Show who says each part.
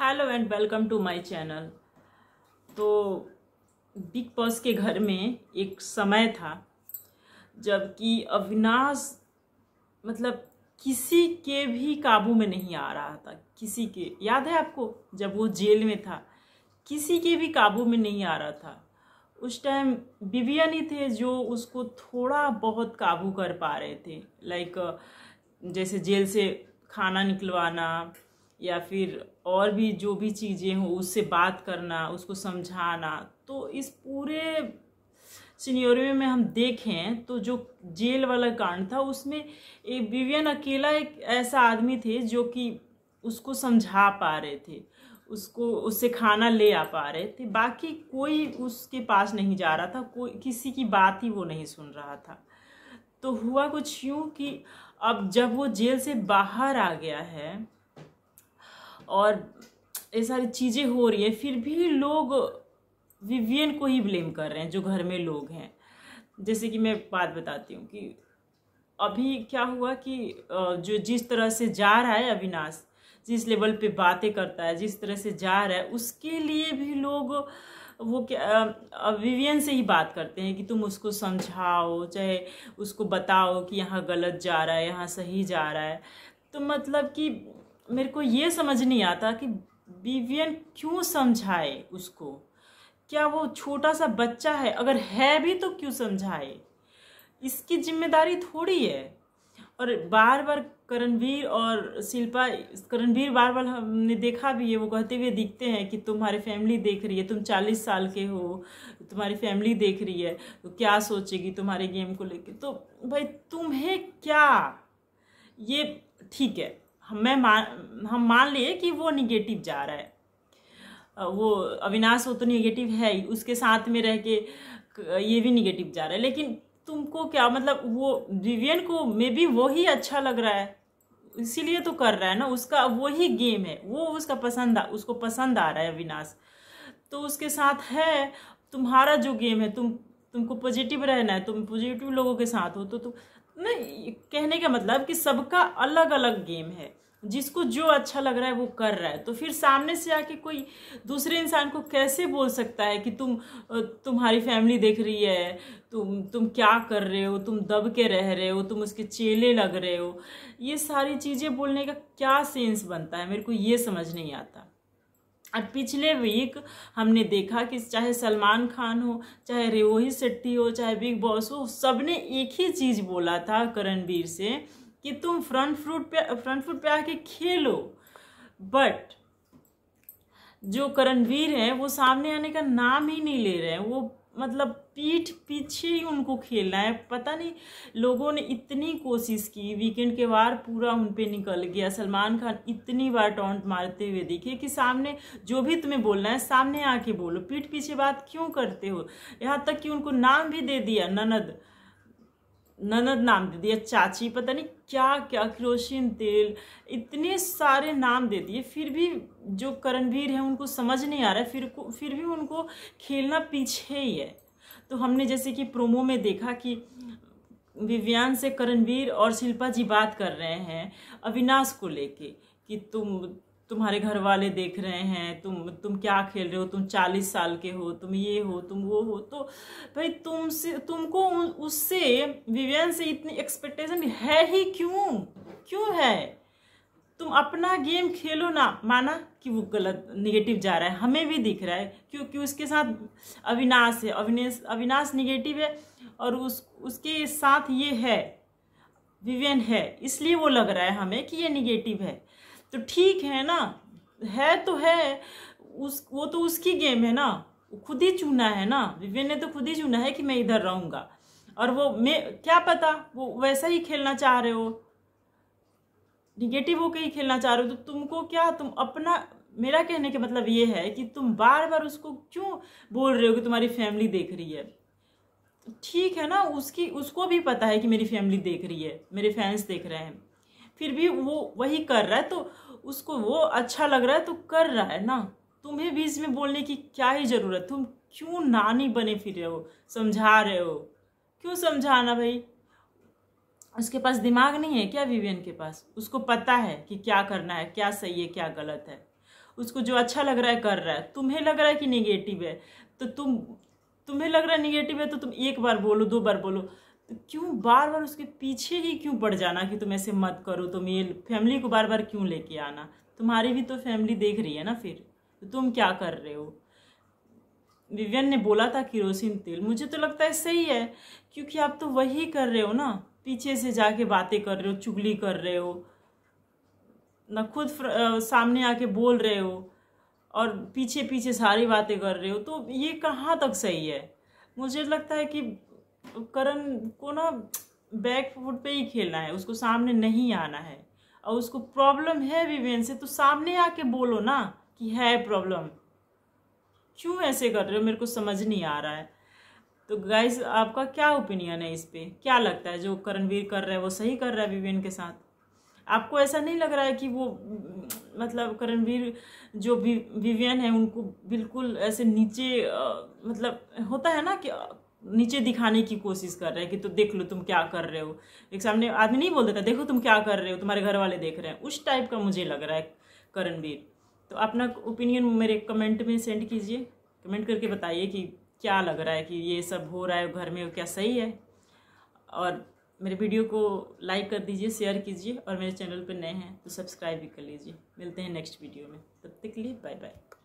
Speaker 1: hello and welcome to my channel तो Bigg Boss के घर में एक समय था जबकि अविनाश मतलब किसी के भी काबू में नहीं आ रहा था किसी के याद है आपको जब वो जेल में था किसी के भी काबू में नहीं आ रहा था उस टाइम विवियन ही थे जो उसको थोड़ा बहुत काबू कर पा रहे थे लाइक जैसे जेल से खाना निकलवाना या फिर और भी जो भी चीज़ें हों उससे बात करना उसको समझाना तो इस पूरे सिनियोरियो में हम देखें तो जो जेल वाला कांड था उसमें एक विवियन अकेला एक ऐसा आदमी थे जो कि उसको समझा पा रहे थे उसको उससे खाना ले आ पा रहे थे बाकी कोई उसके पास नहीं जा रहा था कोई किसी की बात ही वो नहीं सुन रहा था तो हुआ कुछ यूँ कि अब जब वो जेल से बाहर आ गया है और ये सारी चीज़ें हो रही है फिर भी लोग विवियन को ही ब्लेम कर रहे हैं जो घर में लोग हैं जैसे कि मैं बात बताती हूँ कि अभी क्या हुआ कि जो जिस तरह से जा रहा है अविनाश जिस लेवल पे बातें करता है जिस तरह से जा रहा है उसके लिए भी लोग वो क्या विवियन से ही बात करते हैं कि तुम उसको समझाओ चाहे उसको बताओ कि यहाँ गलत जा रहा है यहाँ सही जा रहा है तो मतलब कि मेरे को ये समझ नहीं आता कि विवियन क्यों समझाए उसको क्या वो छोटा सा बच्चा है अगर है भी तो क्यों समझाए इसकी जिम्मेदारी थोड़ी है और बार बार करणवीर और शिल्पा करणवीर बार बार हमने देखा भी है वो कहते हुए दिखते हैं कि तुम्हारी फैमिली देख रही है तुम चालीस साल के हो तुम्हारी फैमिली देख रही है तो क्या सोचेगी तुम्हारे गेम को लेके तो भाई तुम्हें क्या ये ठीक है हमें मान हम मान लिए कि वो निगेटिव जा रहा है वो अविनाश वो तो निगेटिव है ही उसके साथ में रह के ये भी निगेटिव जा रहा है लेकिन तुमको क्या मतलब वो विवियन को मे बी वो ही अच्छा लग रहा है इसीलिए तो कर रहा है ना उसका वो ही गेम है वो उसका पसंद आ उसको पसंद आ रहा है अविनाश तो उसके साथ है तुम्हारा जो गेम है तुम तुमको पॉजिटिव रहना है तुम पॉजिटिव लोगों के साथ हो तो तुम नहीं कहने का मतलब कि सबका अलग अलग गेम है जिसको जो अच्छा लग रहा है वो कर रहा है तो फिर सामने से आके कोई दूसरे इंसान को कैसे बोल सकता है कि तुम तुम्हारी फैमिली देख रही है तुम तुम क्या कर रहे हो तुम दब के रह रहे हो तुम उसके चेले लग रहे हो ये सारी चीज़ें बोलने का क्या सेंस बनता है मेरे को ये समझ नहीं आता और पिछले वीक हमने देखा कि चाहे सलमान खान हो चाहे रिवोही शेट्टी हो चाहे बिग बॉस हो सब ने एक ही चीज़ बोला था करणवीर से कि तुम फ्रंट फ्रूट पे फ्रंट फ्रूट पे आके खेलो बट जो करणवीर हैं वो सामने आने का नाम ही नहीं ले रहे हैं वो मतलब पीठ पीछे ही उनको खेलना है पता नहीं लोगों ने इतनी कोशिश की वीकेंड के बार पूरा उन पर निकल गया सलमान खान इतनी बार टॉन्ट मारते हुए देखिए कि सामने जो भी तुम्हें बोलना है सामने आके बोलो पीठ पीछे बात क्यों करते हो यहाँ तक कि उनको नाम भी दे दिया ननद ननद नाम दे दिया चाची पता नहीं क्या क्या क्रोशिन तेल इतने सारे नाम दे दिए फिर भी जो करणवीर है उनको समझ नहीं आ रहा है फिर को फिर भी उनको खेलना पीछे ही है तो हमने जैसे कि प्रोमो में देखा कि विव्यान से करणवीर और शिल्पा जी बात कर रहे हैं अविनाश को लेके कि तुम तुम्हारे घर वाले देख रहे हैं तुम तुम क्या खेल रहे हो तुम चालीस साल के हो तुम ये हो तुम वो हो तो भाई तुमसे तुमको उससे विवेन से इतनी एक्सपेक्टेशन है ही क्यों क्यों है तुम अपना गेम खेलो ना माना कि वो गलत निगेटिव जा रहा है हमें भी दिख रहा है क्योंकि उसके साथ अविनाश है अविनाश अविनाश निगेटिव है और उस उसके साथ ये है विवेन है इसलिए वो लग रहा है हमें कि ये निगेटिव है तो ठीक है ना है तो है उस वो तो उसकी गेम है ना खुद ही चुना है ना विवेन ने तो खुद ही चुना है कि मैं इधर रहूँगा और वो मैं क्या पता वो वैसा ही खेलना चाह रहे हो निगेटिव होकर ही खेलना चाह रहे हो तो तुमको क्या तुम अपना मेरा कहने का मतलब ये है कि तुम बार बार उसको क्यों बोल रहे हो कि तुम्हारी फैमिली देख रही है ठीक है ना उसकी उसको भी पता है कि मेरी फैमिली देख रही है मेरे फैंस देख रहे हैं फिर भी वो वही कर रहा है तो उसको वो अच्छा लग रहा है तो कर रहा है ना तुम्हें भी इसमें बोलने की क्या ही ज़रूरत तुम क्यों नानी बने फिर रहे हो समझा रहे हो क्यों समझाना भाई उसके पास दिमाग नहीं है क्या विवियन के पास उसको पता है कि क्या करना है क्या सही है क्या गलत है उसको जो अच्छा लग रहा है कर रहा है तुम्हें लग रहा है कि निगेटिव है तो तुम तुम्हें लग रहा है निगेटिव है तो तुम एक बार बोलो दो बार बोलो तो क्यों बार बार उसके पीछे ही क्यों पड़ जाना कि तुम ऐसे मत करो तुम ये फैमिली को बार बार क्यों लेके आना तुम्हारी भी तो फैमिली देख रही है ना फिर तो तुम क्या कर रहे हो विवियन ने बोला था किरोसिन तेल मुझे तो लगता है सही है क्योंकि आप तो वही कर रहे हो ना पीछे से जाके बातें कर रहे हो चुगली कर रहे हो ना खुद सामने आके बोल रहे हो और पीछे पीछे सारी बातें कर रहे हो तो ये कहाँ तक सही है मुझे लगता है कि करण को ना बैक फुट पे ही खेलना है उसको सामने नहीं आना है और उसको प्रॉब्लम है विवेन से तो सामने आके बोलो ना कि है प्रॉब्लम क्यों ऐसे कर रहे हो मेरे को समझ नहीं आ रहा है तो गाइस आपका क्या ओपिनियन है इस पर क्या लगता है जो करणवीर कर रहा है वो सही कर रहा है विवेन के साथ आपको ऐसा नहीं लग रहा है कि वो मतलब करणवीर जो विवेन है उनको बिल्कुल ऐसे नीचे आ, मतलब होता है ना कि नीचे दिखाने की कोशिश कर रहे हैं कि तो देख लो तुम क्या कर रहे हो एक सामने आदमी नहीं बोल देता देखो तुम क्या कर रहे हो तुम्हारे घर वाले देख रहे हैं उस टाइप का मुझे लग रहा है करणवीर तो अपना ओपिनियन मेरे कमेंट में सेंड कीजिए कमेंट करके बताइए कि क्या लग रहा है कि ये सब हो रहा है घर में क्या सही है और मेरे वीडियो को लाइक कर दीजिए शेयर कीजिए और मेरे चैनल पर नए हैं तो सब्सक्राइब भी कर लीजिए मिलते हैं नेक्स्ट वीडियो में तब तक के लिए बाय बाय